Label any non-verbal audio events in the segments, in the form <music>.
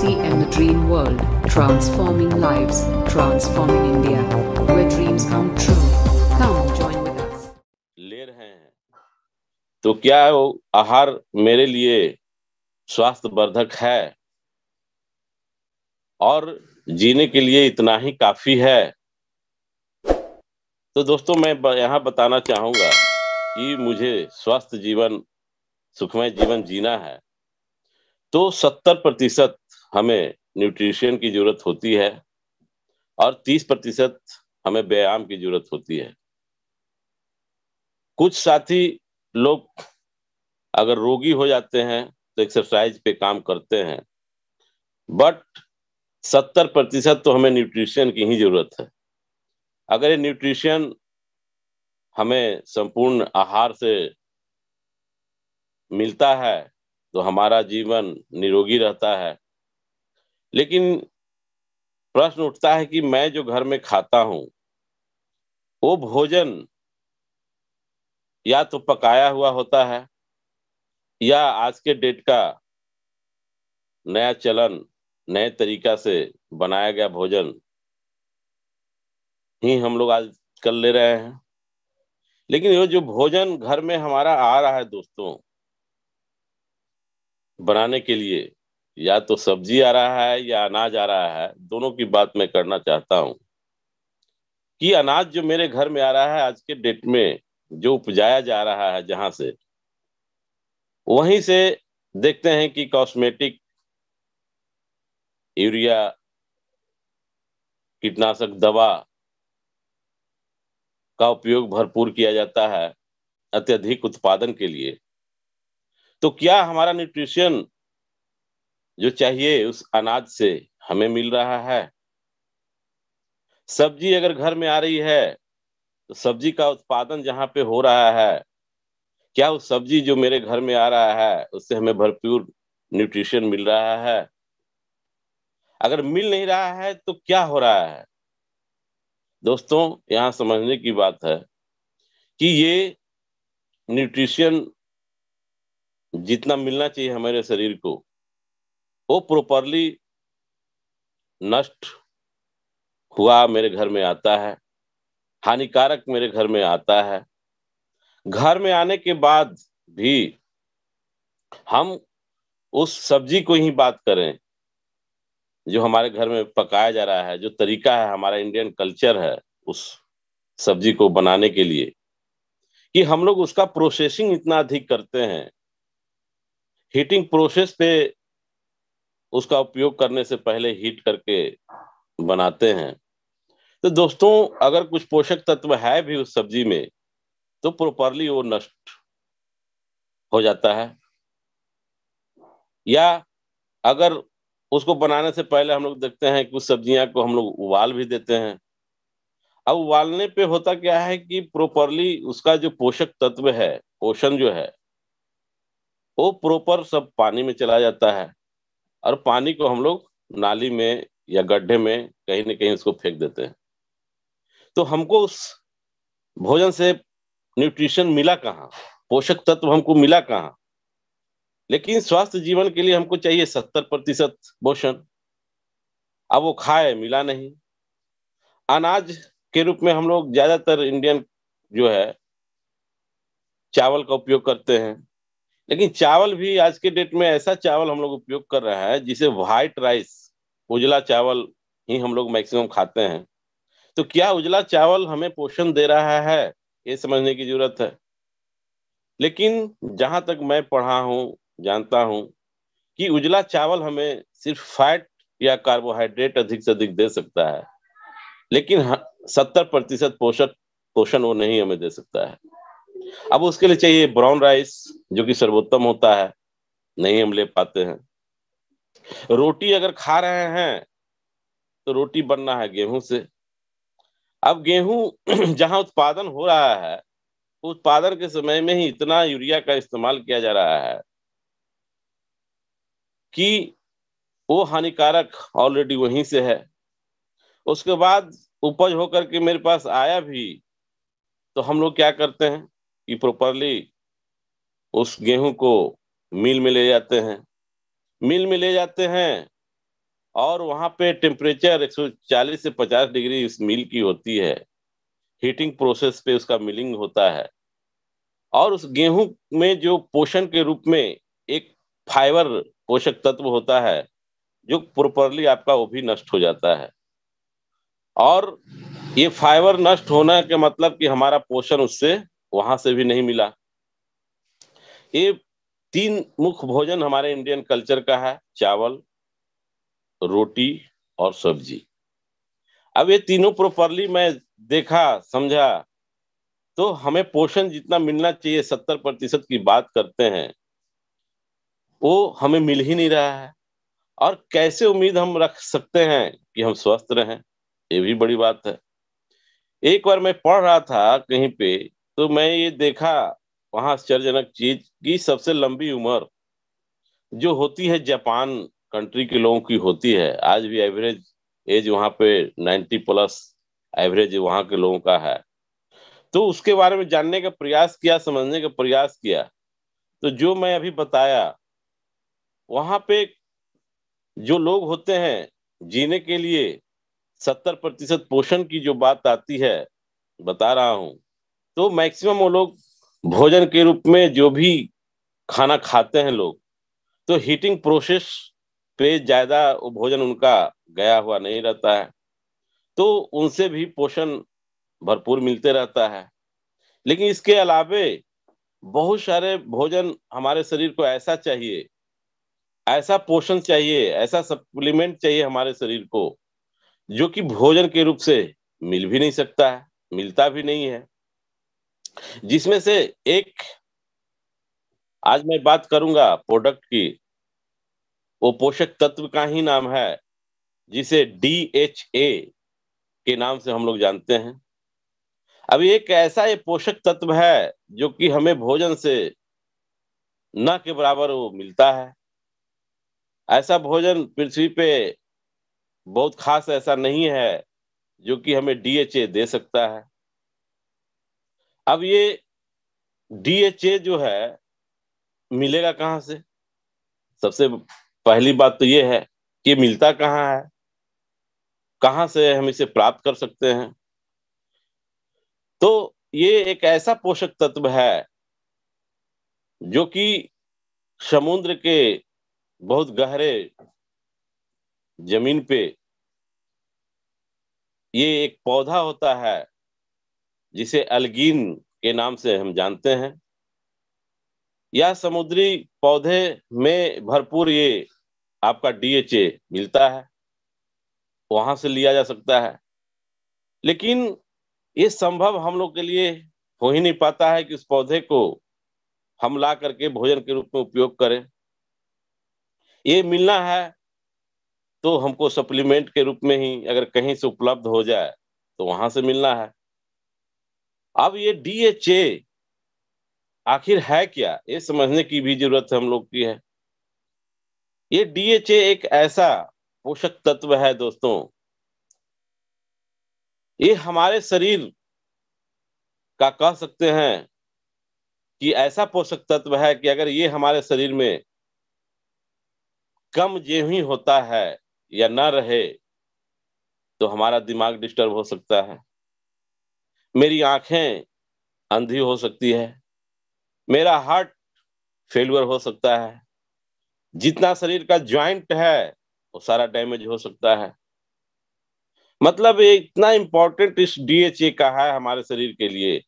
fantasy and the dream world, transforming lives, transforming India, where dreams come true. Come join with us. ले रहे हैं तो क्या वो आहार मेरे लिए स्वास्थ्य वर्धक है और जीने के लिए इतना ही काफी है तो दोस्तों मैं यहां बताना चाहूंगा कि मुझे स्वस्थ जीवन सुखमय जीवन जीना है तो सत्तर प्रतिशत हमें न्यूट्रिशन की जरूरत होती है और 30 प्रतिशत हमें व्यायाम की जरूरत होती है कुछ साथी लोग अगर रोगी हो जाते हैं तो एक्सरसाइज पे काम करते हैं बट 70 प्रतिशत तो हमें न्यूट्रिशन की ही जरूरत है अगर ये न्यूट्रिशन हमें संपूर्ण आहार से मिलता है तो हमारा जीवन निरोगी रहता है लेकिन प्रश्न उठता है कि मैं जो घर में खाता हूं वो भोजन या तो पकाया हुआ होता है या आज के डेट का नया चलन नए तरीका से बनाया गया भोजन ही हम लोग आज कर ले रहे हैं लेकिन ये जो भोजन घर में हमारा आ रहा है दोस्तों बनाने के लिए या तो सब्जी आ रहा है या अनाज आ रहा है दोनों की बात मैं करना चाहता हूं कि अनाज जो मेरे घर में आ रहा है आज के डेट में जो उपजाया जा रहा है जहां से वहीं से देखते हैं कि कॉस्मेटिक यूरिया कीटनाशक दवा का उपयोग भरपूर किया जाता है अत्यधिक उत्पादन के लिए तो क्या हमारा न्यूट्रिशन जो चाहिए उस अनाज से हमें मिल रहा है सब्जी अगर घर में आ रही है तो सब्जी का उत्पादन जहां पे हो रहा है क्या उस सब्जी जो मेरे घर में आ रहा है उससे हमें भरपूर न्यूट्रिशन मिल रहा है अगर मिल नहीं रहा है तो क्या हो रहा है दोस्तों यहां समझने की बात है कि ये न्यूट्रिशन जितना मिलना चाहिए हमारे शरीर को वो प्रॉपरली नष्ट हुआ मेरे घर में आता है हानिकारक मेरे घर में आता है घर में आने के बाद भी हम उस सब्जी को ही बात करें जो हमारे घर में पकाया जा रहा है जो तरीका है हमारा इंडियन कल्चर है उस सब्जी को बनाने के लिए कि हम लोग उसका प्रोसेसिंग इतना अधिक करते हैं हीटिंग प्रोसेस पे उसका उपयोग करने से पहले हीट करके बनाते हैं तो दोस्तों अगर कुछ पोषक तत्व है भी उस सब्जी में तो प्रॉपरली वो नष्ट हो जाता है या अगर उसको बनाने से पहले हम लोग देखते हैं कुछ सब्जियां को हम लोग उबाल भी देते हैं अब उबालने पे होता क्या है कि प्रॉपरली उसका जो पोषक तत्व है पोषण जो है वो प्रॉपर सब पानी में चला जाता है और पानी को हम लोग नाली में या गड्ढे में कहीं ना कहीं उसको फेंक देते हैं तो हमको उस भोजन से न्यूट्रिशन मिला कहाँ पोषक तत्व हमको मिला कहाँ लेकिन स्वास्थ्य जीवन के लिए हमको चाहिए सत्तर प्रतिशत पोषण अब वो खाए मिला नहीं अनाज के रूप में हम लोग ज्यादातर इंडियन जो है चावल का उपयोग करते हैं लेकिन चावल भी आज के डेट में ऐसा चावल हम लोग उपयोग कर रहे हैं जिसे व्हाइट राइस उजला चावल ही हम लोग मैक्सिमम खाते हैं तो क्या उजला चावल हमें पोषण दे रहा है ये समझने की जरूरत है लेकिन जहां तक मैं पढ़ा हूँ जानता हूँ कि उजला चावल हमें सिर्फ फैट या कार्बोहाइड्रेट अधिक से अधिक दे सकता है लेकिन सत्तर प्रतिशत पोषक पोषण वो नहीं हमें दे सकता है अब उसके लिए चाहिए ब्राउन राइस जो कि सर्वोत्तम होता है नहीं हम ले पाते हैं रोटी अगर खा रहे हैं तो रोटी बनना है गेहूं से अब गेहूं <clears throat> जहां उत्पादन हो रहा है उत्पादन के समय में ही इतना यूरिया का इस्तेमाल किया जा रहा है कि वो हानिकारक ऑलरेडी वहीं से है उसके बाद उपज होकर के मेरे पास आया भी तो हम लोग क्या करते हैं कि प्रॉपरली उस गेहूं को मिल में ले जाते हैं मिल में ले जाते हैं और वहां पे टेम्परेचर 140 से 50 डिग्री इस मिल की होती है हीटिंग प्रोसेस पे उसका मिलिंग होता है और उस गेहूं में जो पोषण के रूप में एक फाइबर पोषक तत्व होता है जो प्रॉपरली आपका वो भी नष्ट हो जाता है और ये फाइबर नष्ट होना के मतलब कि हमारा पोषण उससे वहां से भी नहीं मिला ये तीन मुख्य भोजन हमारे इंडियन कल्चर का है चावल रोटी और सब्जी अब ये तीनों प्रॉपरली मैं देखा समझा तो हमें पोषण जितना मिलना चाहिए सत्तर प्रतिशत की बात करते हैं वो हमें मिल ही नहीं रहा है और कैसे उम्मीद हम रख सकते हैं कि हम स्वस्थ रहें ये भी बड़ी बात है एक बार मैं पढ़ रहा था कहीं पे तो मैं ये देखा वहां आश्चर्यजनक चीज की सबसे लंबी उम्र जो होती है जापान कंट्री के लोगों की होती है आज भी एवरेज एज वहां पे 90 प्लस एवरेज वहां के लोगों का है तो उसके बारे में जानने का प्रयास किया समझने का प्रयास किया तो जो मैं अभी बताया वहां पे जो लोग होते हैं जीने के लिए सत्तर प्रतिशत पोषण की जो बात आती है बता रहा हूँ तो मैक्सिमम वो लोग भोजन के रूप में जो भी खाना खाते हैं लोग तो हीटिंग प्रोसेस पे ज्यादा भोजन उनका गया हुआ नहीं रहता है तो उनसे भी पोषण भरपूर मिलते रहता है लेकिन इसके अलावे बहुत सारे भोजन हमारे शरीर को ऐसा चाहिए ऐसा पोषण चाहिए ऐसा सप्लीमेंट चाहिए हमारे शरीर को जो कि भोजन के रूप से मिल भी नहीं सकता है मिलता भी नहीं है जिसमें से एक आज मैं बात करूंगा प्रोडक्ट की वो पोषक तत्व का ही नाम है जिसे ए के नाम से हम लोग जानते हैं अब एक ऐसा ये पोषक तत्व है जो कि हमें भोजन से न के बराबर वो मिलता है ऐसा भोजन पृथ्वी पे बहुत खास ऐसा नहीं है जो कि हमें डीएचए दे सकता है अब ये डीएचए जो है मिलेगा कहाँ से सबसे पहली बात तो ये है कि मिलता कहाँ है कहाँ से हम इसे प्राप्त कर सकते हैं तो ये एक ऐसा पोषक तत्व है जो कि समुद्र के बहुत गहरे जमीन पे ये एक पौधा होता है जिसे अलगीन के नाम से हम जानते हैं या समुद्री पौधे में भरपूर ये आपका डीएचए मिलता है वहां से लिया जा सकता है लेकिन ये संभव हम लोग के लिए हो ही नहीं पाता है कि उस पौधे को हम ला करके भोजन के रूप में उपयोग करें ये मिलना है तो हमको सप्लीमेंट के रूप में ही अगर कहीं से उपलब्ध हो जाए तो वहां से मिलना है अब ये डीएचए आखिर है क्या ये समझने की भी जरूरत हम लोग की है ये डीएचए एक ऐसा पोषक तत्व है दोस्तों ये हमारे शरीर का कह सकते हैं कि ऐसा पोषक तत्व है कि अगर ये हमारे शरीर में कम जे ही होता है या ना रहे तो हमारा दिमाग डिस्टर्ब हो सकता है मेरी आंखें अंधी हो सकती है मेरा हार्ट फेलवर हो सकता है जितना शरीर का ज्वाइंट है वो सारा डैमेज हो सकता है मतलब ये इतना इंपॉर्टेंट इस डीएचए का है हमारे शरीर के लिए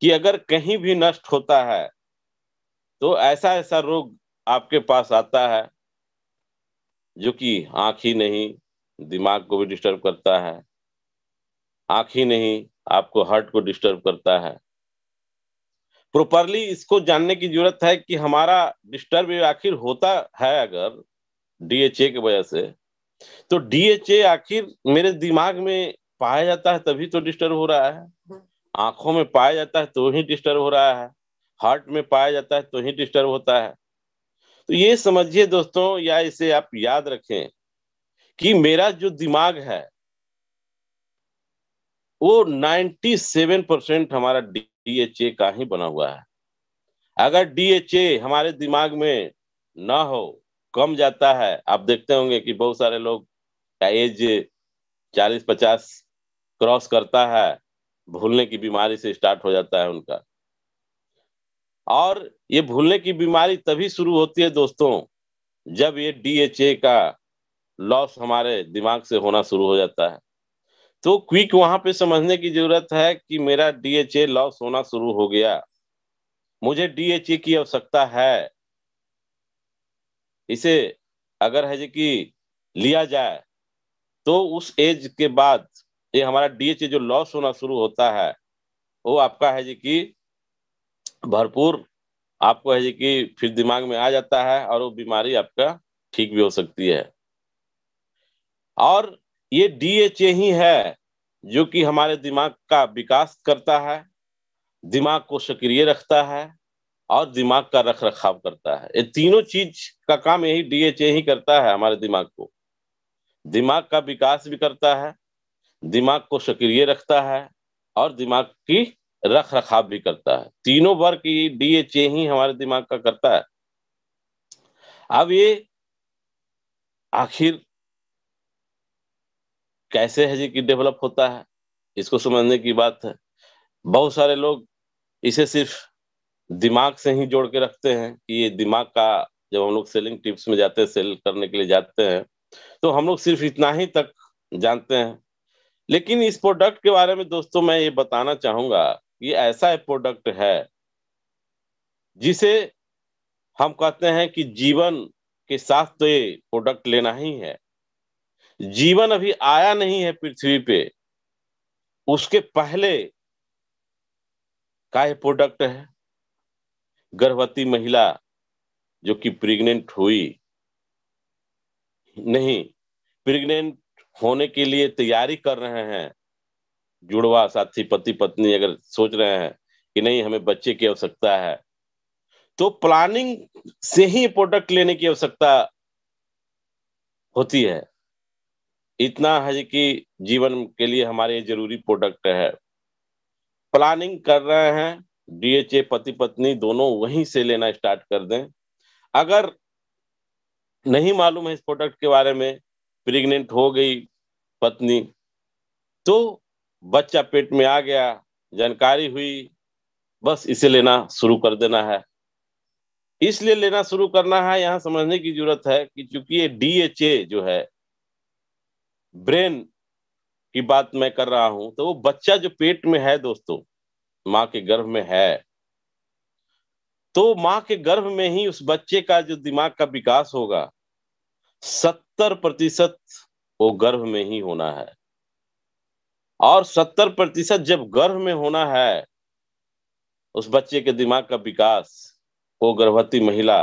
कि अगर कहीं भी नष्ट होता है तो ऐसा ऐसा रोग आपके पास आता है जो कि आंख ही नहीं दिमाग को भी डिस्टर्ब करता है आंख ही नहीं आपको हार्ट को डिस्टर्ब करता है प्रॉपरली इसको जानने की जरूरत है कि हमारा डिस्टर्ब आखिर होता है अगर डीएचए की वजह से तो डीएचए आखिर मेरे दिमाग में पाया जाता है तभी तो डिस्टर्ब हो रहा है आंखों में पाया जाता है तो ही डिस्टर्ब हो रहा है हार्ट में पाया जाता है तो ही डिस्टर्ब होता है तो ये समझिए दोस्तों या इसे आप याद रखें कि मेरा जो दिमाग है वो 97 परसेंट हमारा डीएचए का ही बना हुआ है अगर डीएचए हमारे दिमाग में ना हो कम जाता है आप देखते होंगे कि बहुत सारे लोग का एज चालीस पचास क्रॉस करता है भूलने की बीमारी से स्टार्ट हो जाता है उनका और ये भूलने की बीमारी तभी शुरू होती है दोस्तों जब ये डीएचए का लॉस हमारे दिमाग से होना शुरू हो जाता है तो क्विक वहां पे समझने की जरूरत है कि मेरा डीएचए लॉस होना शुरू हो गया मुझे डीएचए की आवश्यकता है इसे अगर है कि लिया जाए तो उस एज के बाद ये हमारा डीएचए जो लॉस होना शुरू होता है वो आपका है जी कि भरपूर आपको है जी कि फिर दिमाग में आ जाता है और वो बीमारी आपका ठीक भी हो सकती है और ये डीएचए ही है जो कि हमारे दिमाग का विकास करता है दिमाग को सक्रिय रखता है और दिमाग का रख रखाव करता है ये तीनों चीज का काम यही डीएचए ही करता है हमारे दिमाग को दिमाग का विकास भी करता है दिमाग को सक्रिय रखता है और दिमाग की रख रखाव भी करता है तीनों वर्ग ये डीएचए ही हमारे दिमाग का करता है अब ये आखिर कैसे है जी कि डेवलप होता है इसको समझने की बात है बहुत सारे लोग इसे सिर्फ दिमाग से ही जोड़ के रखते हैं कि ये दिमाग का जब हम लोग सेलिंग टिप्स में जाते हैं सेल करने के लिए जाते हैं तो हम लोग सिर्फ इतना ही तक जानते हैं लेकिन इस प्रोडक्ट के बारे में दोस्तों मैं ये बताना चाहूंगा ये ऐसा प्रोडक्ट है जिसे हम कहते हैं कि जीवन के साथ तो ये प्रोडक्ट लेना ही है जीवन अभी आया नहीं है पृथ्वी पे उसके पहले का प्रोडक्ट है गर्भवती महिला जो कि प्रेग्नेंट हुई नहीं प्रेग्नेंट होने के लिए तैयारी कर रहे हैं जुड़वा साथी पति पत्नी अगर सोच रहे हैं कि नहीं हमें बच्चे की आवश्यकता है तो प्लानिंग से ही प्रोडक्ट लेने की आवश्यकता होती है इतना है कि जीवन के लिए हमारे जरूरी प्रोडक्ट है प्लानिंग कर रहे हैं डीएचए पति पत्नी दोनों वहीं से लेना स्टार्ट कर दें अगर नहीं मालूम है इस प्रोडक्ट के बारे में प्रेग्नेंट हो गई पत्नी तो बच्चा पेट में आ गया जानकारी हुई बस इसे लेना शुरू कर देना है इसलिए लेना शुरू करना है यहाँ समझने की जरूरत है कि चूंकि ये डीएचए जो है ब्रेन की बात मैं कर रहा हूं तो वो बच्चा जो पेट में है दोस्तों माँ के गर्भ में है तो माँ के गर्भ में ही उस बच्चे का जो दिमाग का विकास होगा सत्तर प्रतिशत वो गर्भ में ही होना है और सत्तर प्रतिशत जब गर्भ में होना है उस बच्चे के दिमाग का विकास वो गर्भवती महिला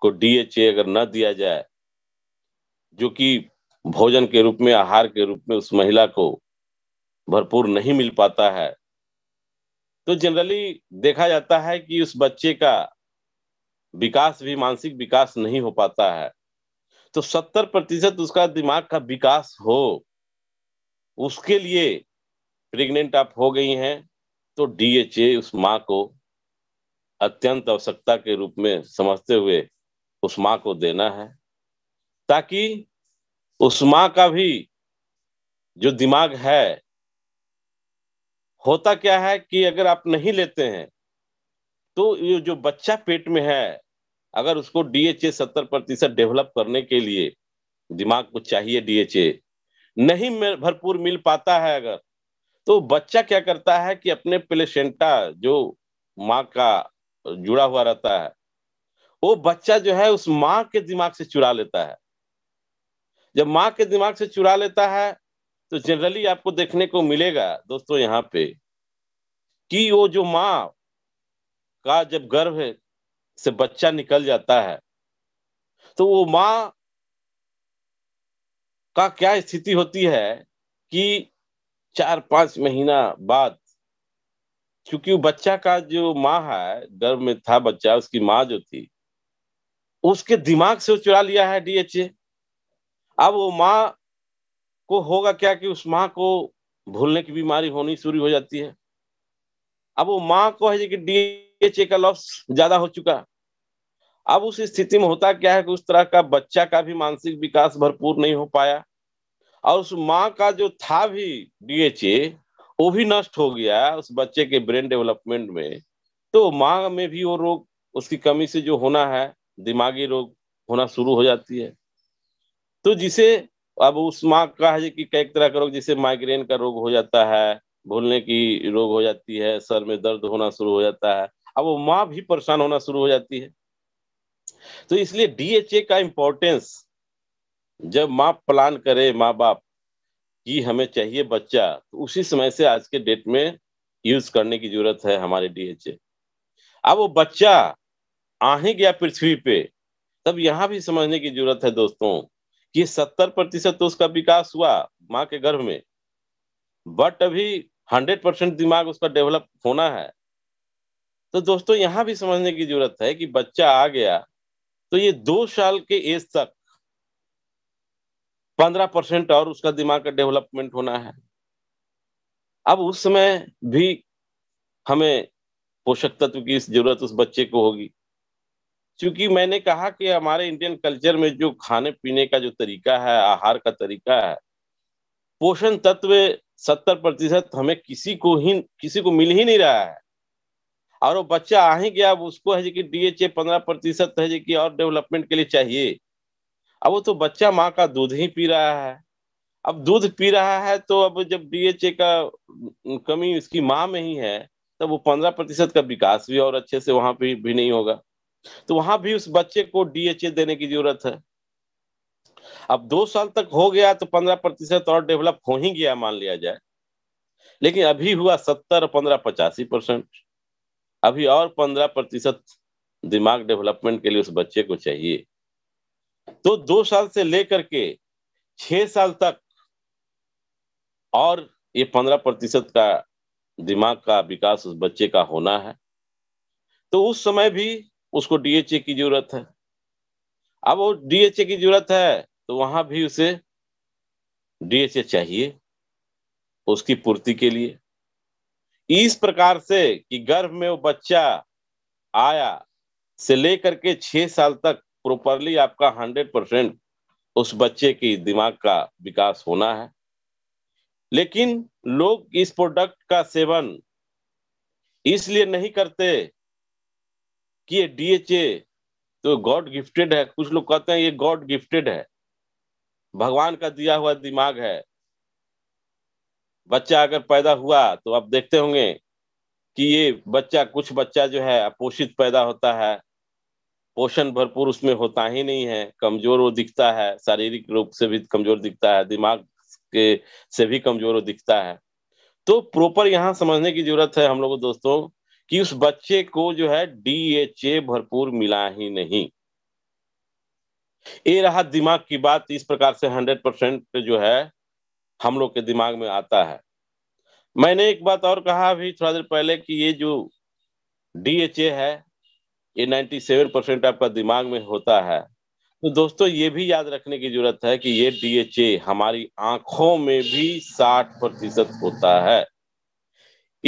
को डीएचए अगर न दिया जाए जो कि भोजन के रूप में आहार के रूप में उस महिला को भरपूर नहीं मिल पाता है तो जनरली देखा जाता है कि उस बच्चे का विकास भी मानसिक विकास नहीं हो पाता है तो सत्तर प्रतिशत उसका दिमाग का विकास हो उसके लिए प्रेग्नेंट आप हो गई हैं तो डीएचए उस माँ को अत्यंत आवश्यकता के रूप में समझते हुए उस माँ को देना है ताकि उस माँ का भी जो दिमाग है होता क्या है कि अगर आप नहीं लेते हैं तो ये जो बच्चा पेट में है अगर उसको डीएचए सत्तर प्रतिशत डेवलप करने के लिए दिमाग को चाहिए डीएचए नहीं भरपूर मिल पाता है अगर तो बच्चा क्या करता है कि अपने प्लेसेंटा जो माँ का जुड़ा हुआ रहता है वो बच्चा जो है उस माँ के दिमाग से चुरा लेता है जब माँ के दिमाग से चुरा लेता है तो जनरली आपको देखने को मिलेगा दोस्तों यहाँ पे कि वो जो माँ का जब गर्भ से बच्चा निकल जाता है तो वो माँ का क्या स्थिति होती है कि चार पांच महीना बाद क्योंकि बच्चा का जो माँ है गर्भ में था बच्चा उसकी माँ जो थी उसके दिमाग से वो चुरा लिया है डीएचए अब वो माँ को होगा क्या कि उस माँ को भूलने की बीमारी होनी शुरू हो जाती है अब वो माँ को है कि डीएचए का लॉस ज्यादा हो चुका अब उस स्थिति में होता क्या है कि उस तरह का बच्चा का भी मानसिक विकास भरपूर नहीं हो पाया और उस माँ का जो था भी डीएचए वो भी नष्ट हो गया उस बच्चे के ब्रेन डेवलपमेंट में तो माँ में भी वो रोग उसकी कमी से जो होना है दिमागी रोग होना शुरू हो जाती है तो जिसे अब उस माँ का है कि कई तरह का रोग जैसे माइग्रेन का रोग हो जाता है भूलने की रोग हो जाती है सर में दर्द होना शुरू हो जाता है अब वो माँ भी परेशान होना शुरू हो जाती है तो इसलिए डीएचए का इम्पोर्टेंस जब माँ प्लान करे माँ बाप कि हमें चाहिए बच्चा तो उसी समय से आज के डेट में यूज करने की जरूरत है हमारे डीएचए अब वो बच्चा आ गया पृथ्वी पे तब यहाँ भी समझने की जरूरत है दोस्तों कि सत्तर प्रतिशत तो उसका विकास हुआ माँ के गर्भ में बट अभी हंड्रेड परसेंट दिमाग उसका डेवलप होना है तो दोस्तों यहाँ भी समझने की जरूरत है कि बच्चा आ गया तो ये दो साल के एज तक पंद्रह परसेंट और उसका दिमाग का डेवलपमेंट होना है अब उस समय भी हमें पोषक तत्व की जरूरत उस बच्चे को होगी क्योंकि मैंने कहा कि हमारे इंडियन कल्चर में जो खाने पीने का जो तरीका है आहार का तरीका है पोषण तत्व सत्तर प्रतिशत हमें किसी को ही किसी को मिल ही नहीं रहा है और वो बच्चा आ ही गया अब उसको है कि डीएचए पंद्रह प्रतिशत है जी कि और डेवलपमेंट के लिए चाहिए अब वो तो बच्चा माँ का दूध ही पी रहा है अब दूध पी रहा है तो अब जब डीएचए का कमी उसकी माँ में ही है तब वो पंद्रह प्रतिशत का विकास भी और अच्छे से वहां पर भी नहीं होगा तो वहां भी उस बच्चे को डीएचए देने की जरूरत है अब दो साल तक हो गया तो पंद्रह प्रतिशत और डेवलप हो ही गया मान लिया जाए लेकिन अभी हुआ सत्तर पंद्रह पचासी परसेंट अभी और पंद्रह प्रतिशत दिमाग डेवलपमेंट के लिए उस बच्चे को चाहिए तो दो साल से लेकर के छह साल तक और ये पंद्रह प्रतिशत का दिमाग का विकास उस बच्चे का होना है तो उस समय भी उसको डीएचए की जरूरत है अब वो डीएचए की जरूरत है तो वहां भी उसे डीएचए चाहिए उसकी पूर्ति के लिए इस प्रकार से कि गर्भ में वो बच्चा आया से लेकर के छह साल तक प्रॉपरली आपका हंड्रेड परसेंट उस बच्चे की दिमाग का विकास होना है लेकिन लोग इस प्रोडक्ट का सेवन इसलिए नहीं करते कि ये डीएचए तो गॉड गिफ्टेड है कुछ लोग कहते हैं ये गॉड गिफ्टेड है भगवान का दिया हुआ दिमाग है बच्चा अगर पैदा हुआ तो आप देखते होंगे कि ये बच्चा कुछ बच्चा जो है अपोषित पैदा होता है पोषण भरपूर उसमें होता ही नहीं है कमजोर वो दिखता है शारीरिक रूप से भी कमजोर दिखता है दिमाग के से भी कमजोर वो दिखता है तो प्रॉपर यहाँ समझने की जरूरत है हम लोगों दोस्तों कि उस बच्चे को जो है डीएचए भरपूर मिला ही नहीं ये रहा दिमाग की बात इस प्रकार से हंड्रेड परसेंट जो है हम लोग के दिमाग में आता है मैंने एक बात और कहा अभी थोड़ा देर पहले कि ये जो डीएचए है ये नाइन्टी सेवन परसेंट आपका दिमाग में होता है तो दोस्तों ये भी याद रखने की जरूरत है कि ये डीएचए हमारी आंखों में भी साठ प्रतिशत होता है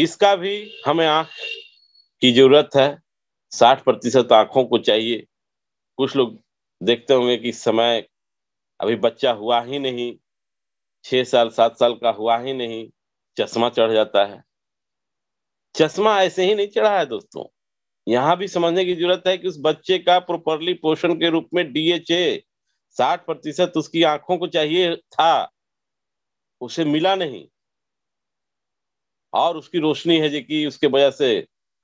इसका भी हमें आंख की जरूरत है साठ प्रतिशत आंखों को चाहिए कुछ लोग देखते होंगे कि समय अभी बच्चा हुआ ही नहीं छः साल सात साल का हुआ ही नहीं चश्मा चढ़ जाता है चश्मा ऐसे ही नहीं चढ़ा है दोस्तों यहाँ भी समझने की जरूरत है कि उस बच्चे का प्रॉपरली पोषण के रूप में डीएचए साठ प्रतिशत उसकी आंखों को चाहिए था उसे मिला नहीं और उसकी रोशनी है जी कि उसके वजह से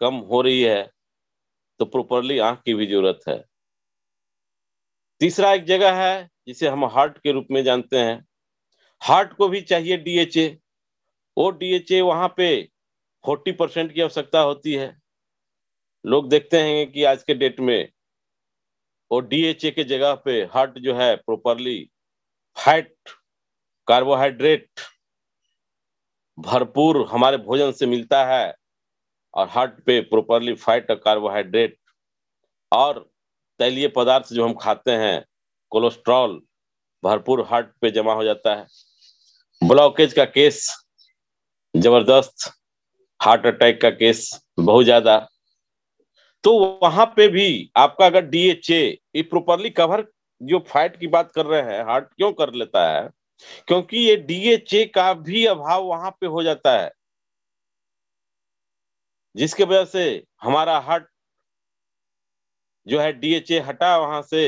कम हो रही है तो प्रॉपरली आंख की भी जरूरत है तीसरा एक जगह है जिसे हम हार्ट के रूप में जानते हैं हार्ट को भी चाहिए डीएचए वो डीएचए वहां पे फोर्टी परसेंट की आवश्यकता होती है लोग देखते हैं कि आज के डेट में वो डीएचए के जगह पे हार्ट जो है प्रॉपरली फैट कार्बोहाइड्रेट भरपूर हमारे भोजन से मिलता है और हार्ट पे प्रॉपरली फाइट कार्बोहाइड्रेट और तैलीय पदार्थ जो हम खाते हैं कोलेस्ट्रॉल भरपूर हार्ट पे जमा हो जाता है ब्लॉकेज का केस जबरदस्त हार्ट अटैक का केस बहुत ज्यादा तो वहां पे भी आपका अगर डीएचए ये प्रॉपरली कवर जो फाइट की बात कर रहे हैं हार्ट क्यों कर लेता है क्योंकि ये डीएचए का भी अभाव वहां पे हो जाता है जिसके वजह से हमारा हट जो है डीएचए हटा वहां से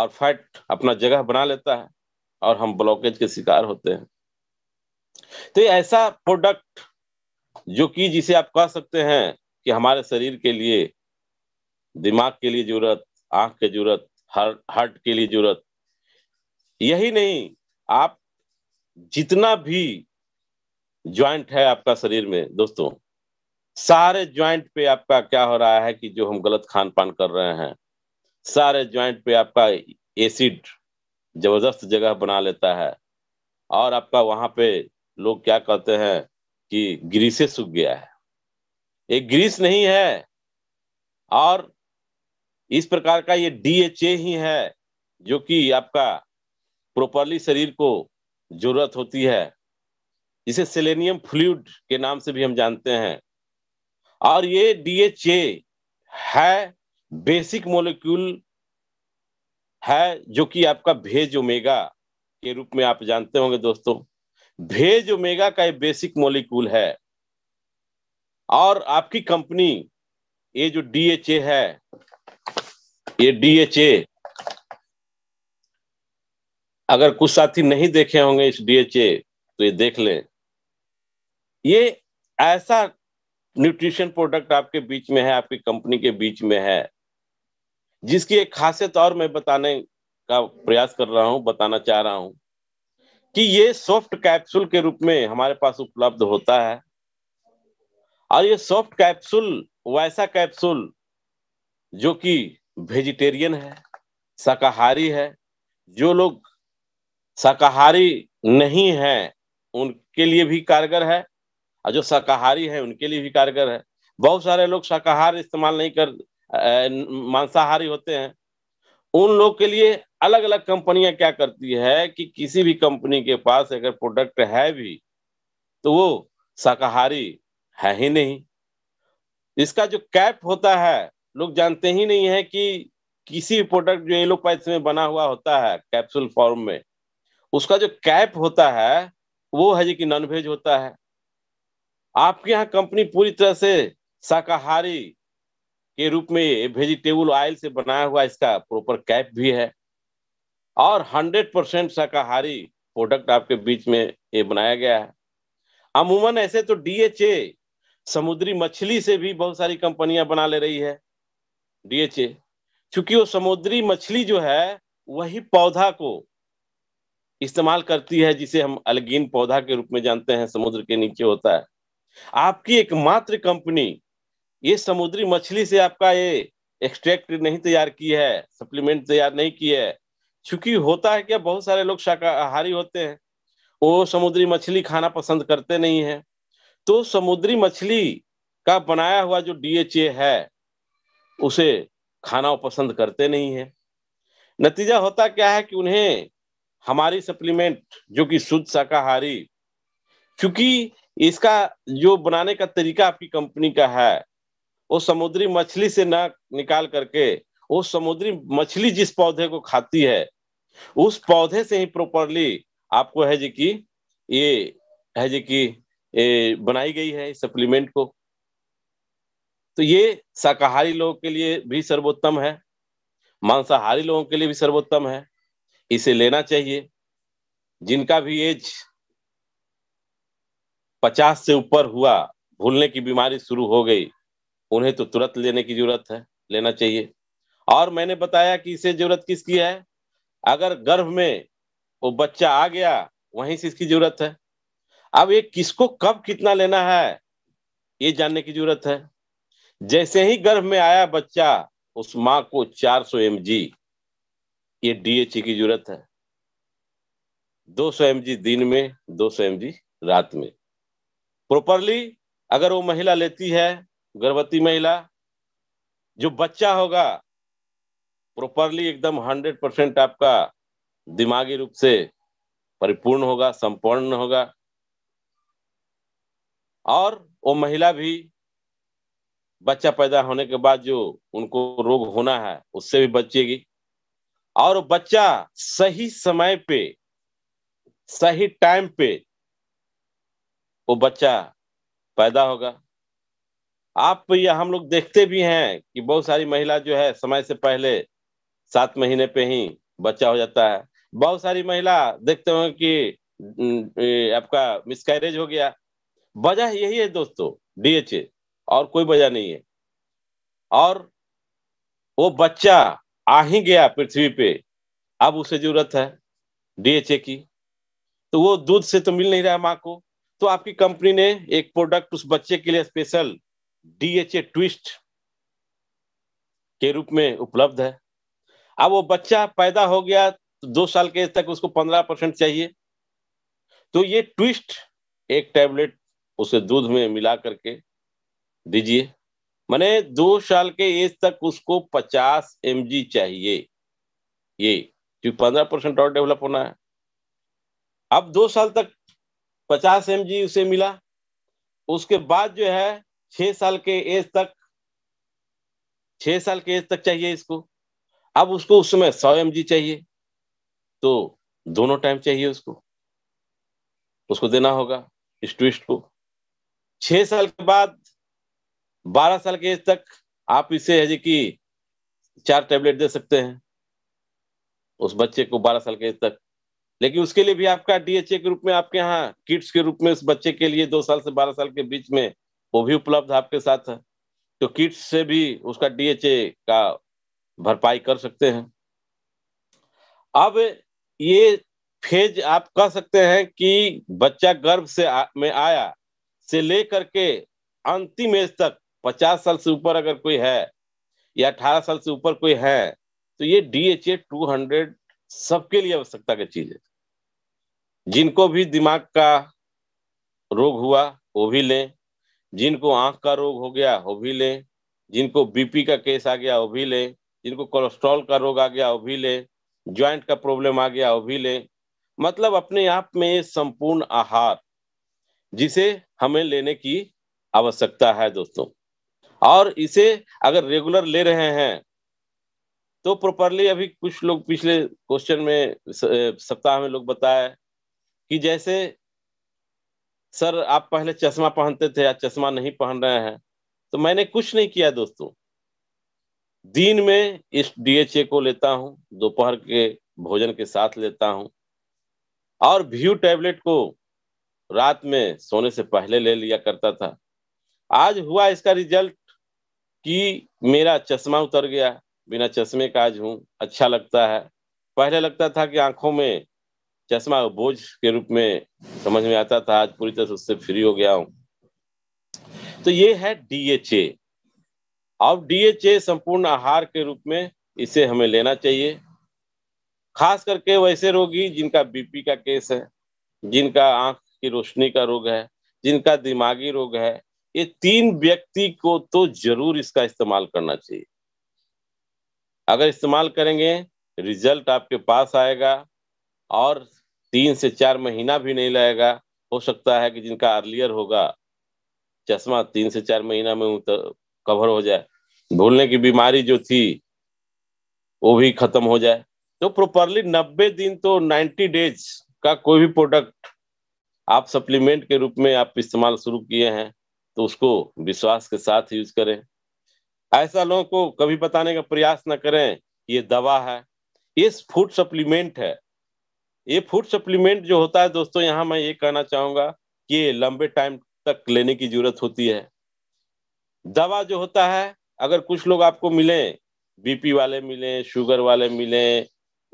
और फैट अपना जगह बना लेता है और हम ब्लॉकेज के शिकार होते हैं तो ये ऐसा प्रोडक्ट जो कि जिसे आप कह सकते हैं कि हमारे शरीर के लिए दिमाग के लिए जरूरत आंख के जरूरत हर हार्ट के लिए जरूरत यही नहीं आप जितना भी ज्वाइंट है आपका शरीर में दोस्तों सारे ज्वाइंट पे आपका क्या हो रहा है कि जो हम गलत खान पान कर रहे हैं सारे ज्वाइंट पे आपका एसिड जबरदस्त जगह बना लेता है और आपका वहां पे लोग क्या कहते हैं कि ग्रीसे सूख गया है ये ग्रीस नहीं है और इस प्रकार का ये डीएचए ही है जो कि आपका प्रॉपरली शरीर को जरूरत होती है इसे सेलेनियम फ्लूड के नाम से भी हम जानते हैं और ये डीएचए है बेसिक मोलिक्यूल है जो कि आपका भेज ओमेगा के रूप में आप जानते होंगे दोस्तों भेज ओमेगा का ये बेसिक मोलिक्यूल है और आपकी कंपनी ये जो डीएचए है ये डीएचए अगर कुछ साथी नहीं देखे होंगे इस डीएचए तो ये देख लें ये ऐसा न्यूट्रिशन प्रोडक्ट आपके बीच में है आपकी कंपनी के बीच में है जिसकी एक खासियत और मैं बताने का प्रयास कर रहा हूं बताना चाह रहा हूं कि ये सॉफ्ट कैप्सूल के रूप में हमारे पास उपलब्ध होता है और ये सॉफ्ट कैप्सूल वैसा कैप्सूल जो कि वेजिटेरियन है शाकाहारी है जो लोग शाकाहारी नहीं है उनके लिए भी कारगर है और जो शाकाहारी है उनके लिए भी कारगर है बहुत सारे लोग शाकाहार इस्तेमाल नहीं कर मांसाहारी होते हैं उन लोग के लिए अलग अलग कंपनियां क्या करती है कि किसी भी कंपनी के पास अगर प्रोडक्ट है भी तो वो शाकाहारी है ही नहीं इसका जो कैप होता है लोग जानते ही नहीं है कि किसी भी प्रोडक्ट जो एलोपैथ में बना हुआ होता है कैप्सूल फॉर्म में उसका जो कैप होता है वो है जो कि नॉन वेज होता है आपके यहाँ कंपनी पूरी तरह से शाकाहारी के रूप में वेजिटेबल ऑयल से बनाया हुआ इसका प्रॉपर कैप भी है और 100 परसेंट शाकाहारी प्रोडक्ट आपके बीच में ये बनाया गया है अमूमन ऐसे तो डीएचए समुद्री मछली से भी बहुत सारी कंपनियां बना ले रही है डीएचए क्योंकि वो समुद्री मछली जो है वही पौधा को इस्तेमाल करती है जिसे हम अलगीन पौधा के रूप में जानते हैं समुद्र के नीचे होता है आपकी एकमात्र कंपनी ये समुद्री मछली से आपका ये एक्सट्रैक्ट नहीं तैयार की है सप्लीमेंट तैयार नहीं की है चूंकि होता है क्या बहुत सारे लोग शाकाहारी होते हैं वो समुद्री मछली खाना पसंद करते नहीं है तो समुद्री मछली का बनाया हुआ जो डीएचए है उसे खाना वो पसंद करते नहीं है नतीजा होता क्या है कि उन्हें हमारी सप्लीमेंट जो कि शुद्ध शाकाहारी क्योंकि इसका जो बनाने का तरीका आपकी कंपनी का है वो समुद्री मछली से ना निकाल करके वो समुद्री मछली जिस पौधे को खाती है उस पौधे से ही प्रॉपरली आपको है जी की ये है जी कि बनाई गई है सप्लीमेंट को तो ये शाकाहारी लोगों के लिए भी सर्वोत्तम है मांसाहारी लोगों के लिए भी सर्वोत्तम है इसे लेना चाहिए जिनका भी एज पचास से ऊपर हुआ भूलने की बीमारी शुरू हो गई उन्हें तो तुरंत लेने की जरूरत है लेना चाहिए और मैंने बताया कि इसे जरूरत किसकी है अगर गर्भ में वो बच्चा आ गया वहीं से इसकी जरूरत है अब ये किसको कब कितना लेना है ये जानने की जरूरत है जैसे ही गर्भ में आया बच्चा उस माँ को 400 सौ एम जी ये डीएचए e की जरूरत है 200 सौ एम जी दिन में 200 सौ एम जी रात में प्रॉपरली अगर वो महिला लेती है गर्भवती महिला जो बच्चा होगा प्रॉपरली एकदम हंड्रेड परसेंट आपका दिमागी रूप से परिपूर्ण होगा संपूर्ण होगा और वो महिला भी बच्चा पैदा होने के बाद जो उनको रोग होना है उससे भी बचेगी और बच्चा सही समय पे सही टाइम पे वो बच्चा पैदा होगा आप या हम लोग देखते भी हैं कि बहुत सारी महिला जो है समय से पहले सात महीने पे ही बच्चा हो जाता है बहुत सारी महिला देखते हो कि आपका मिसकैरेज हो गया वजह यही है दोस्तों डीएचए और कोई वजह नहीं है और वो बच्चा आ ही गया पृथ्वी पे अब उसे जरूरत है डीएचए की तो वो दूध से तो मिल नहीं रहा माँ को तो आपकी कंपनी ने एक प्रोडक्ट उस बच्चे के लिए स्पेशल डीएचए ट्विस्ट के रूप में उपलब्ध है अब वो बच्चा पैदा हो गया तो दो साल के तक उसको पंद्रह परसेंट चाहिए तो ये ट्विस्ट एक टैबलेट उसे दूध में मिला करके दीजिए मैंने दो साल के एज तक उसको पचास एम चाहिए ये क्योंकि पंद्रह परसेंट और डेवलप होना है अब दो साल तक पचास एम उसे मिला उसके बाद जो है छह साल के एज तक छह साल के एज तक चाहिए इसको अब उसको उस समय सौ एम चाहिए तो दोनों टाइम चाहिए उसको उसको देना होगा ट्विस्ट को छह साल के बाद बारह साल के एज तक आप इसे है जी कि चार टैबलेट दे सकते हैं उस बच्चे को बारह साल के एज तक लेकिन उसके लिए भी आपका डीएचए के रूप में आपके यहाँ किट्स के रूप में उस बच्चे के लिए दो साल से बारह साल के बीच में वो भी उपलब्ध आपके साथ है तो किट्स से भी उसका डीएचए का भरपाई कर सकते हैं अब ये फेज आप कह सकते हैं कि बच्चा गर्भ से आ, में आया से लेकर के अंतिम एज तक पचास साल से ऊपर अगर कोई है या अठारह साल से ऊपर कोई है तो ये डीएचए टू हंड्रेड सबके लिए आवश्यकता की चीज है जिनको भी दिमाग का रोग हुआ वो भी लें जिनको आंख का रोग हो गया वो भी लें जिनको बीपी का केस आ गया वो भी लें जिनको कोलेस्ट्रॉल का रोग आ गया वो भी लें ज्वाइंट का प्रॉब्लम आ गया वो भी लें मतलब अपने आप में संपूर्ण आहार जिसे हमें लेने की आवश्यकता है दोस्तों और इसे अगर रेगुलर ले रहे हैं तो प्रॉपरली अभी कुछ लोग पिछले क्वेश्चन में सप्ताह में लोग बताए कि जैसे सर आप पहले चश्मा पहनते थे आज चश्मा नहीं पहन रहे हैं तो मैंने कुछ नहीं किया दोस्तों दिन में इस डीएचए को लेता हूँ दोपहर के भोजन के साथ लेता हूं और व्यू टैबलेट को रात में सोने से पहले ले लिया करता था आज हुआ इसका रिजल्ट कि मेरा चश्मा उतर गया बिना चश्मे का आज हूं अच्छा लगता है पहले लगता था कि आंखों में चश्मा बोझ के रूप में समझ में आता था आज पूरी तरह से उससे फ्री हो गया हूं तो ये है डीएचए अब डीएचए संपूर्ण आहार के रूप में इसे हमें लेना चाहिए खास करके वैसे रोगी जिनका बीपी का केस है जिनका आंख की रोशनी का रोग है जिनका दिमागी रोग है ये तीन व्यक्ति को तो जरूर इसका इस्तेमाल करना चाहिए अगर इस्तेमाल करेंगे रिजल्ट आपके पास आएगा और तीन से चार महीना भी नहीं लगेगा हो सकता है कि जिनका अर्लियर होगा चश्मा तीन से चार महीना में उतर कवर हो जाए भूलने की बीमारी जो थी वो भी खत्म हो जाए तो प्रॉपरली नब्बे दिन तो नाइन्टी डेज का कोई भी प्रोडक्ट आप सप्लीमेंट के रूप में आप इस्तेमाल शुरू किए हैं तो उसको विश्वास के साथ यूज करें ऐसा लोगों को कभी बताने का प्रयास ना करें ये दवा है ये फूड सप्लीमेंट है ये फूड सप्लीमेंट जो होता है दोस्तों यहाँ मैं ये कहना चाहूंगा कि ये लंबे टाइम तक लेने की जरूरत होती है दवा जो होता है अगर कुछ लोग आपको मिले बीपी वाले मिले शुगर वाले मिले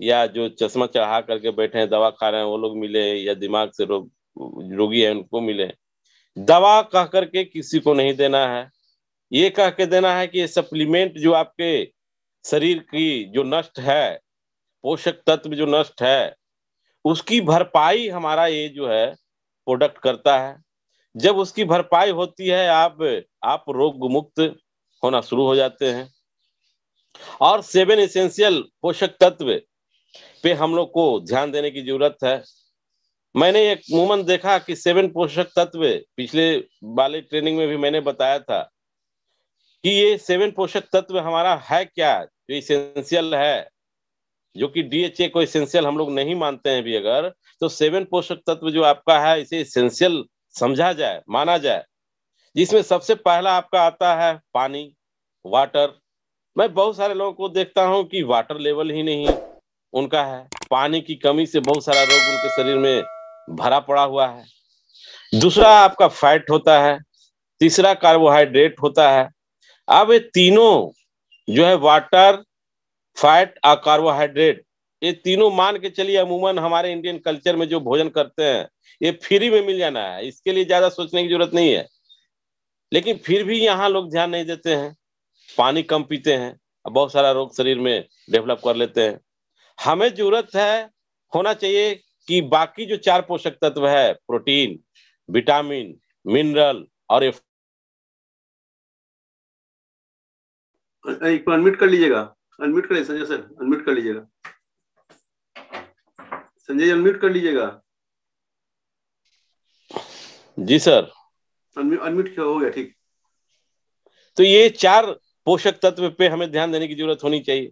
या जो चश्मा चढ़ा करके बैठे हैं दवा खा रहे हैं वो लोग मिले या दिमाग से रोग रोगी है उनको मिले दवा कह करके किसी को नहीं देना है ये कह के देना है कि ये सप्लीमेंट जो आपके शरीर की जो नष्ट है पोषक तत्व जो नष्ट है उसकी भरपाई हमारा ये जो है प्रोडक्ट करता है जब उसकी भरपाई होती है आप आप रोग मुक्त होना शुरू हो जाते हैं और सेवन एसेंशियल पोषक तत्व पे हम लोग को ध्यान देने की जरूरत है मैंने एक मूमन देखा कि सेवन पोषक तत्व पिछले वाले ट्रेनिंग में भी मैंने बताया था कि ये सेवन पोषक तत्व हमारा है क्या जो इसेंशियल है जो कि डीएचए को एसेंशियल हम लोग नहीं मानते हैं भी अगर तो सेवन पोषक तत्व जो आपका है इसे एसेंशियल समझा जाए माना जाए जिसमें सबसे पहला आपका आता है पानी वाटर मैं बहुत सारे लोगों को देखता हूं कि वाटर लेवल ही नहीं उनका है पानी की कमी से बहुत सारा रोग उनके शरीर में भरा पड़ा हुआ है दूसरा आपका फैट होता है तीसरा कार्बोहाइड्रेट होता है अब ये तीनों जो है वाटर फैट और कार्बोहाइड्रेट ये तीनों मान के चलिए अमूमन हमारे इंडियन कल्चर में जो भोजन करते हैं ये फ्री में मिल जाना है इसके लिए ज्यादा सोचने की जरूरत नहीं है लेकिन फिर भी यहाँ लोग ध्यान नहीं देते हैं पानी कम पीते हैं बहुत सारा रोग शरीर में डेवलप कर लेते हैं हमें जरूरत है होना चाहिए कि बाकी जो चार पोषक तत्व है प्रोटीन विटामिन मिनरल और एक बार मिनट कर लीजिएगा अनम्यूट करें संजय सर अनम्यूट कर लीजिएगा संजय अनम्यूट कर लीजिएगा जी सर अनम्यूट हो गया ठीक तो ये चार पोषक तत्व पे हमें ध्यान देने की जरूरत होनी चाहिए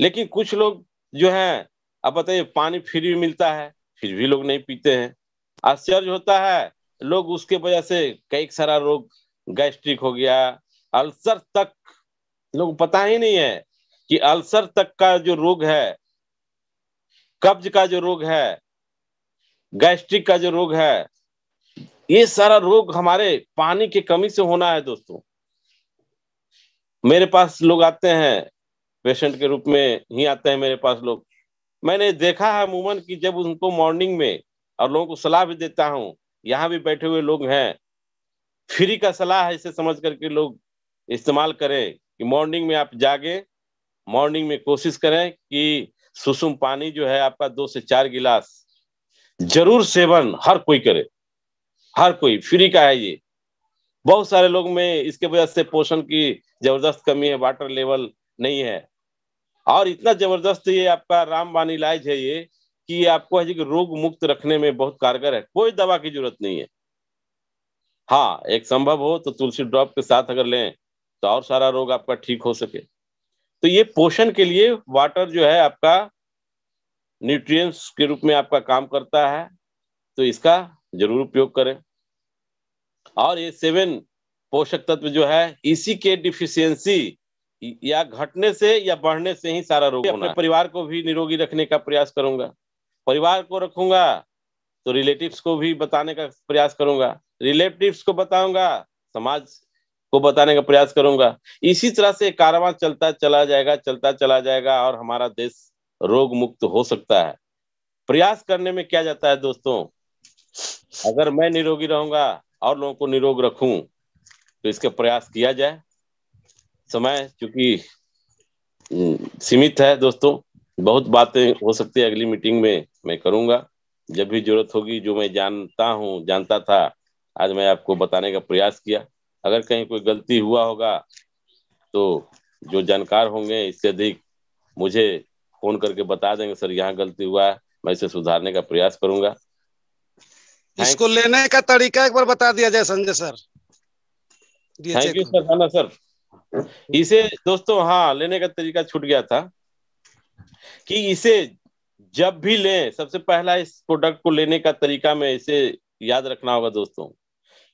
लेकिन कुछ लोग जो है आप बताइए पानी फिर भी मिलता है फिर भी लोग नहीं पीते हैं आश्चर्य होता है लोग उसके वजह से कई सारा रोग गैस्ट्रिक हो गया अल्सर तक लोग पता ही नहीं है कि अल्सर तक का जो रोग है कब्ज का जो रोग है गैस्ट्रिक का जो रोग है ये सारा रोग हमारे पानी की कमी से होना है दोस्तों मेरे पास लोग आते हैं पेशेंट के रूप में ही आते हैं मेरे पास लोग मैंने देखा है अमूमन कि जब उनको मॉर्निंग में और लोगों को सलाह भी देता हूं यहां भी बैठे हुए लोग हैं फ्री का सलाह है इसे समझ करके लोग इस्तेमाल करें कि मॉर्निंग में आप जागे मॉर्निंग में कोशिश करें कि सुसुम पानी जो है आपका दो से चार गिलास जरूर सेवन हर कोई करे हर कोई फ्री का है ये बहुत सारे लोग में इसके वजह से पोषण की जबरदस्त कमी है वाटर लेवल नहीं है और इतना जबरदस्त ये आपका रामबान इलाज है ये कि आपको है कि रोग मुक्त रखने में बहुत कारगर है कोई दवा की जरूरत नहीं है हाँ एक संभव हो तो तुलसी ड्रॉप के साथ अगर लें तो और सारा रोग आपका ठीक हो सके तो ये पोषण के लिए वाटर जो है आपका न्यूट्रिएंट्स के रूप में आपका काम करता है तो इसका जरूर उपयोग करें और ये सेवन पोषक तत्व जो है इसी के डिफिशियंसी या घटने से या बढ़ने से ही सारा रोग अपने परिवार को भी निरोगी रखने का प्रयास करूंगा परिवार को रखूंगा तो रिलेटिव्स को भी बताने का प्रयास करूंगा रिलेटिव्स को बताऊंगा समाज को बताने का प्रयास करूंगा इसी तरह से कारवां चलता चला जाएगा चलता चला जाएगा और हमारा देश रोग मुक्त हो सकता है प्रयास करने में क्या जाता है दोस्तों अगर मैं निरोगी रहूंगा और लोगों को निरोग रखूं तो इसका प्रयास किया जाए समय चूंकि सीमित है दोस्तों बहुत बातें हो सकती है अगली मीटिंग में मैं करूंगा जब भी जरूरत होगी जो मैं जानता हूं जानता था आज मैं आपको बताने का प्रयास किया अगर कहीं कोई गलती हुआ होगा तो जो जानकार होंगे इससे अधिक मुझे फोन करके बता देंगे सर यहाँ गलती हुआ है मैं इसे सुधारने का प्रयास करूंगा इसको लेने का तरीका एक बार बता दिया जाए Sanjay sir thank you sir खाना सर इसे दोस्तों हाँ लेने का तरीका छूट गया था कि इसे जब भी लें सबसे पहला इस प्रोडक्ट को लेने का तरीका में इसे याद रखना होगा दोस्तों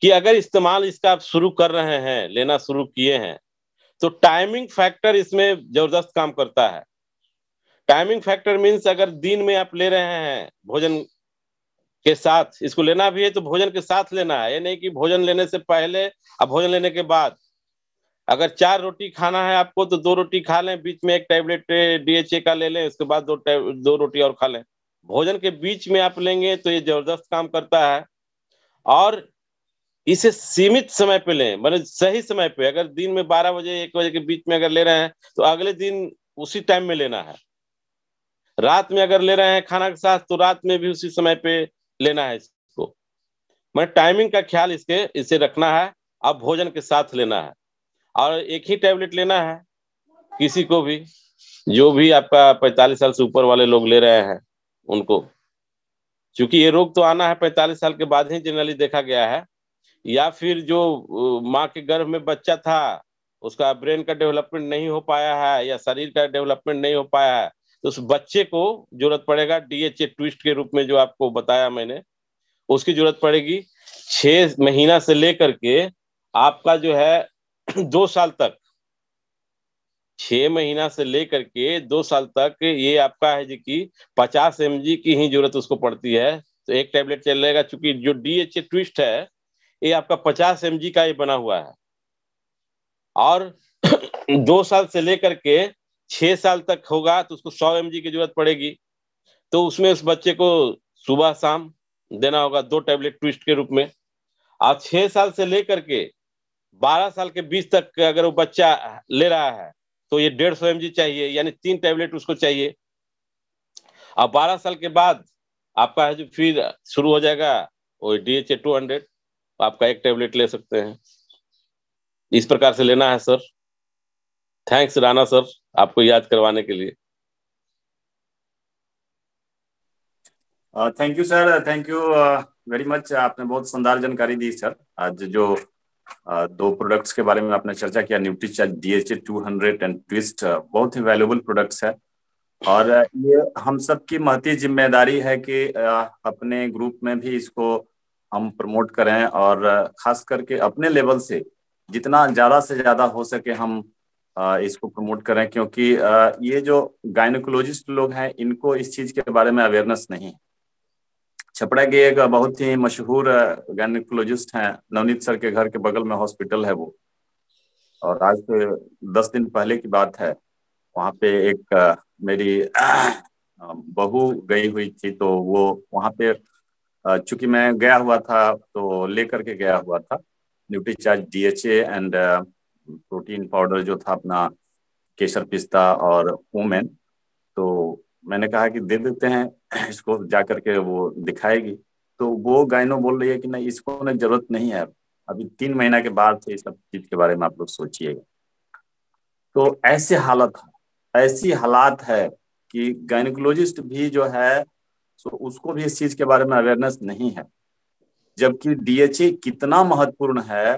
कि अगर इस्तेमाल इसका आप शुरू कर रहे हैं लेना शुरू किए हैं तो टाइमिंग फैक्टर इसमें जबरदस्त काम करता है टाइमिंग फैक्टर मीन्स अगर दिन में आप ले रहे हैं भोजन के साथ इसको लेना भी है तो भोजन के साथ लेना है ये नहीं कि भोजन लेने से पहले और भोजन लेने के बाद अगर चार रोटी खाना है आपको तो दो रोटी खा लें बीच में एक टैबलेट डीएचए का ले लें उसके बाद दो दो रोटी और खा लें भोजन के बीच में आप लेंगे तो ये जबरदस्त काम करता है और इसे सीमित समय पे लें मतलब सही समय पे अगर दिन में बारह बजे एक बजे के बीच में अगर ले रहे हैं तो अगले दिन उसी टाइम में लेना है रात में अगर ले रहे हैं खाना के साथ तो रात में भी उसी समय पे लेना है इसको मैं मतलब टाइमिंग का ख्याल इसके इसे रखना है अब भोजन के साथ लेना है और एक ही टैबलेट लेना है किसी को भी जो भी आपका पैंतालीस साल से ऊपर वाले लोग ले रहे हैं उनको क्योंकि ये रोग तो आना है पैंतालीस साल के बाद ही जनरली देखा गया है या फिर जो माँ के गर्भ में बच्चा था उसका ब्रेन का डेवलपमेंट नहीं हो पाया है या शरीर का डेवलपमेंट नहीं हो पाया है तो उस बच्चे को जरूरत पड़ेगा डीएचए ट्विस्ट के रूप में जो आपको बताया मैंने उसकी जरूरत पड़ेगी छ महीना से लेकर के आपका जो है <clears throat> दो साल तक छह महीना से लेकर के दो साल तक ये आपका है जी कि पचास एम की ही जरूरत उसको पड़ती है तो एक टैबलेट रहेगा चूंकि जो डी एच ए ट्विस्ट है ये आपका पचास एम का ये बना हुआ है और दो साल से लेकर के छह साल तक होगा तो उसको सौ एम की जरूरत पड़ेगी तो उसमें उस बच्चे को सुबह शाम देना होगा दो टैबलेट ट्विस्ट के रूप में और छह साल से लेकर के बारह साल के बीच तक अगर वो बच्चा ले रहा है तो ये डेढ़ सौ एम चाहिए यानी तीन टैबलेट उसको चाहिए और बारह साल के बाद आपका है जो फिर शुरू हो जाएगा वो D H A two hundred आपका एक टेबलेट ले सकते हैं इस प्रकार से लेना है सर थैंक्स राणा सर आपको याद करवाने के लिए thank you sir thank you very much आपने बहुत शानदार जानकारी दी सर आज जो uh, दो प्रोडक्ट्स के बारे में आपने चर्चा किया न्यूट्रिच DHA two hundred and twist बहुत ही वैल्यूबल प्रोडक्ट्स है और uh, ये हम सब की महती जिम्मेदारी है कि uh, अपने ग्रुप में भी इसको हम प्रमोट करें और खास करके अपने लेवल से जितना ज़्यादा से ज़्यादा हो सके हम इसको प्रमोट करें क्योंकि ये जो गायनोकोलॉजिस्ट लोग हैं इनको इस चीज़ के बारे में अवेयरनेस नहीं छपड़ा के एक बहुत ही मशहूर गायनिकोलॉजिस्ट हैं नवनीत सर के घर के बगल में हॉस्पिटल है वो और आज से दस दिन पहले की बात है वहाँ पे एक मेरी बहू गई हुई थी तो वो वहाँ पे चूंकि मैं गया हुआ था तो लेकर के गया हुआ था Nutricharge DHA and protein powder जो था अपना केसर पिस्ता और ओमेन तो मैंने कहा कि दे देते हैं इसको जा करके वो दिखाएगी तो वो गायनो बोल रही है कि नहीं इसको उन्हें जरूरत नहीं है अभी तीन महीना के बाद से इस सब चीज के बारे में आप लोग सोचिएगा तो ऐसे हालत ऐसी हालात है कि गायनिकोलॉजिस्ट भी जो है सो तो उसको भी इस चीज के बारे में अवेयरनेस नहीं है जबकि डीएचए e कितना महत्वपूर्ण है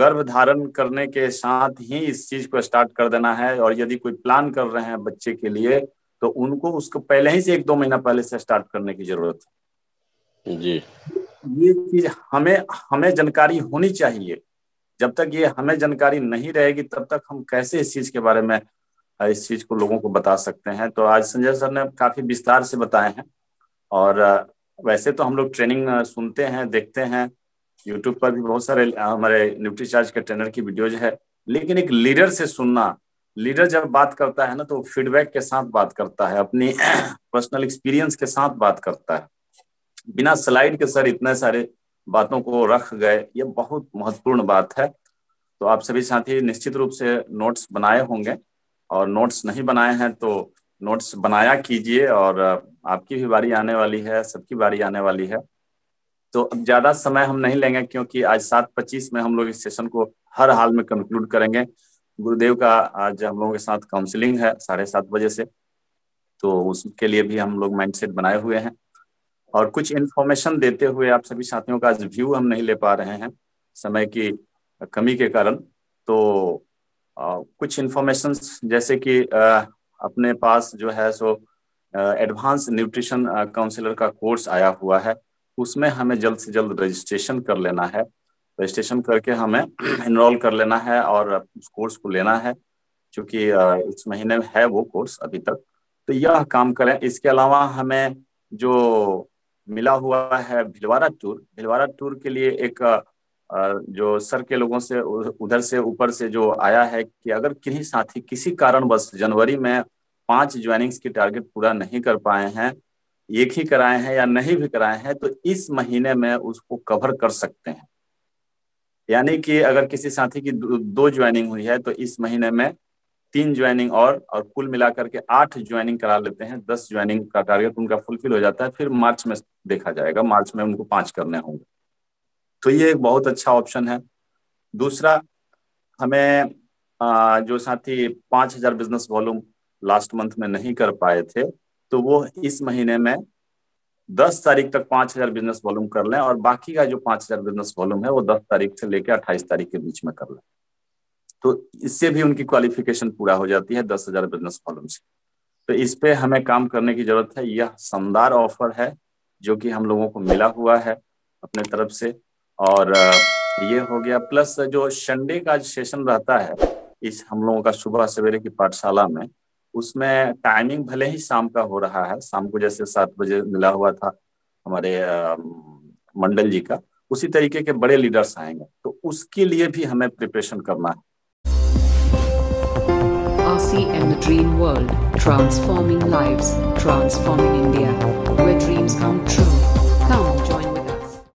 गर्भ धारण करने के साथ ही इस चीज को स्टार्ट कर देना है और यदि कोई प्लान कर रहे हैं बच्चे के लिए तो उनको उसको पहले ही से एक दो महीना पहले से स्टार्ट करने की जरूरत है जी ये चीज हमें हमें जानकारी होनी चाहिए जब तक ये हमें जानकारी नहीं रहेगी तब तक हम कैसे इस चीज के बारे में इस चीज को लोगों को बता सकते हैं तो आज संजय सर ने काफी विस्तार से बताए हैं और वैसे तो हम लोग ट्रेनिंग सुनते हैं देखते हैं यूट्यूब पर भी बहुत सारे हमारे न्यूट्री चार्ज के ट्रेनर की वीडियोज है लेकिन एक लीडर से सुनना लीडर जब बात करता है ना तो फीडबैक के साथ बात करता है अपनी <clears throat> पर्सनल एक्सपीरियंस के साथ बात करता है बिना स्लाइड के सर इतने सारे बातों को रख गए ये बहुत महत्वपूर्ण बात है तो आप सभी साथी निश्चित रूप से नोट्स बनाए होंगे और नोट्स नहीं बनाए हैं तो नोट्स बनाया कीजिए और आपकी भी बारी आने वाली है सबकी बारी आने वाली है तो अब ज़्यादा समय हम नहीं लेंगे क्योंकि आज सात पच्चीस में हम लोग इस सेशन को हर हाल में कंक्लूड करेंगे गुरुदेव का आज हम लोगों के साथ काउंसलिंग है साढ़े सात बजे से तो उसके लिए भी हम लोग माइंडसेट बनाए हुए हैं और कुछ इन्फॉर्मेशन देते हुए आप सभी साथियों का आज व्यू हम नहीं ले पा रहे हैं समय की कमी के कारण तो आ, कुछ इन्फॉर्मेशन जैसे कि आ, अपने पास जो है सो एडवांस न्यूट्रिशन काउंसलर का कोर्स आया हुआ है उसमें हमें जल्द से जल्द रजिस्ट्रेशन कर लेना है रजिस्ट्रेशन करके हमें इनरोल कर लेना है और उस कोर्स को लेना है क्योंकि इस महीने है वो कोर्स अभी तक तो यह काम करें इसके अलावा हमें जो मिला हुआ है भिलवाड़ा टूर भिलवाड़ा टूर के लिए एक जो सर के लोगों से उधर से ऊपर से जो आया है कि अगर किन्हीं साथी किसी कारणवश जनवरी में पांच ज्वाइनिंग्स की टारगेट पूरा नहीं कर पाए हैं एक ही कराए हैं या नहीं भी कराए हैं तो इस महीने में उसको कवर कर सकते हैं यानी कि अगर किसी साथी की दो ज्वाइनिंग हुई है तो इस महीने में तीन ज्वाइनिंग और और कुल मिलाकर के आठ ज्वाइनिंग करा लेते हैं दस ज्वाइनिंग का टारगेट उनका फुलफिल हो जाता है फिर मार्च में देखा जाएगा मार्च में उनको पांच करने होंगे तो ये एक बहुत अच्छा ऑप्शन है दूसरा हमें आ, जो साथी पाँच हजार बिजनेस वॉल्यूम लास्ट मंथ में नहीं कर पाए थे तो वो इस महीने में दस तारीख तक पांच हजार बिजनेस वॉल्यूम कर लें और बाकी का जो पांच हजार बिजनेस वॉल्यूम है वो दस तारीख से लेकर अट्ठाईस तारीख के बीच में कर लें तो इससे भी उनकी क्वालिफिकेशन पूरा हो जाती है दस हजार बिजनेस वॉल्यूम से तो इस पे हमें काम करने की जरूरत है यह शानदार ऑफर है जो कि हम लोगों को मिला हुआ है अपने तरफ से और ये हो गया प्लस जो संडे का सेशन रहता है इस हम लोगों का सुबह सवेरे की पाठशाला में उसमें टाइमिंग भले ही शाम का हो रहा है शाम को जैसे सात बजे मिला हुआ था हमारे मंडल जी का उसी तरीके के बड़े लीडर्स आएंगे तो उसके लिए भी हमें प्रिपरेशन करना है transforming lives transforming india where dreams come true